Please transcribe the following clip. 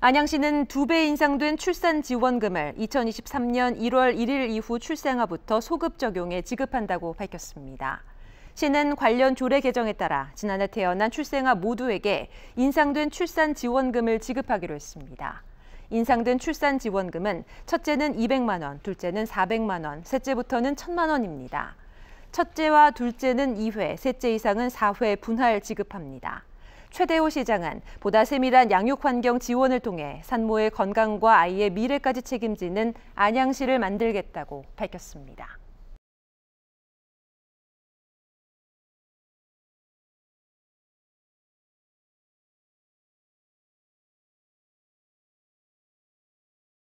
안양시는 두 배 인상된 출산 지원금을 2023년 1월 1일 이후 출생아부터 소급 적용에 지급한다고 밝혔습니다. 시는 관련 조례 개정에 따라 지난해 태어난 출생아 모두에게 인상된 출산 지원금을 지급하기로 했습니다. 인상된 출산 지원금은 첫째는 200만 원, 둘째는 400만 원, 셋째부터는 1천만 원입니다. 첫째와 둘째는 2회, 셋째 이상은 4회 분할 지급합니다. 최대호 시장은 보다 세밀한 양육 환경 지원을 통해 산모의 건강과 아이의 미래까지 책임지는 안양시를 만들겠다고 밝혔습니다.